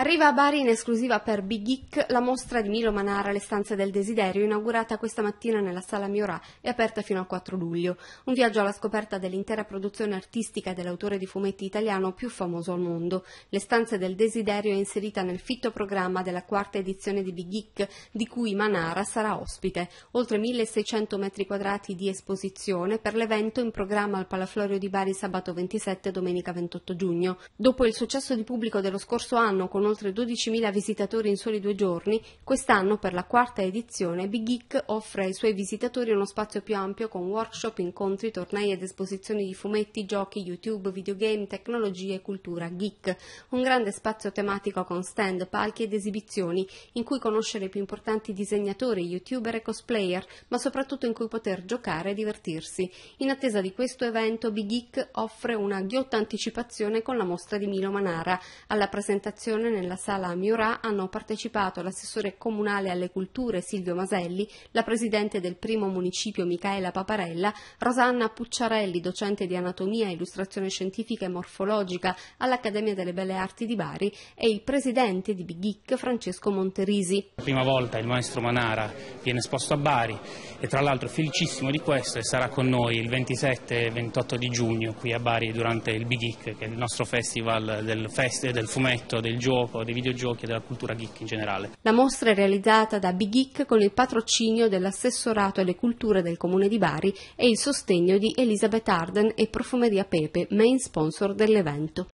Arriva a Bari in esclusiva per Big Geek la mostra di Milo Manara Le stanze del desiderio, inaugurata questa mattina nella Sala Miorà e aperta fino al 4 luglio. Un viaggio alla scoperta dell'intera produzione artistica dell'autore di fumetti italiano più famoso al mondo. Le stanze del desiderio è inserita nel fitto programma della quarta edizione di Big Geek, di cui Manara sarà ospite. Oltre 1600 metri quadrati di esposizione per l'evento in programma al Palaflorio di Bari sabato 27 e domenica 28 giugno. Dopo il successo di pubblico dello scorso anno con oltre 12.000 visitatori in soli due giorni, quest'anno per la quarta edizione Big Geek offre ai suoi visitatori uno spazio più ampio con workshop, incontri, tornei ed esposizioni di fumetti, giochi, YouTube, videogame, tecnologie e cultura geek. Un grande spazio tematico con stand, palchi ed esibizioni in cui conoscere i più importanti disegnatori, youtuber e cosplayer, ma soprattutto in cui poter giocare e divertirsi. In attesa di questo evento Big Geek offre una ghiotta anticipazione con la mostra di Milo Manara. Alla presentazione nella sala a Miorà hanno partecipato l'assessore comunale alle culture Silvio Maselli, la presidente del primo municipio Micaela Paparella, Rosanna Pucciarelli, docente di anatomia, illustrazione scientifica e morfologica all'Accademia delle Belle Arti di Bari e il presidente di Bigic Francesco Monterisi. La prima volta il maestro Manara viene esposto a Bari e tra l'altro felicissimo di questo e sarà con noi il 27 e 28 di giugno qui a Bari durante il Bigic, che è il nostro festival del, fest, del fumetto, del giorno videogioco, dei videogiochi e della cultura geek in generale. La mostra è realizzata da Big Geek con il patrocinio dell'assessorato alle culture del comune di Bari e il sostegno di Elisabeth Arden e Profumeria Pepe, main sponsor dell'evento.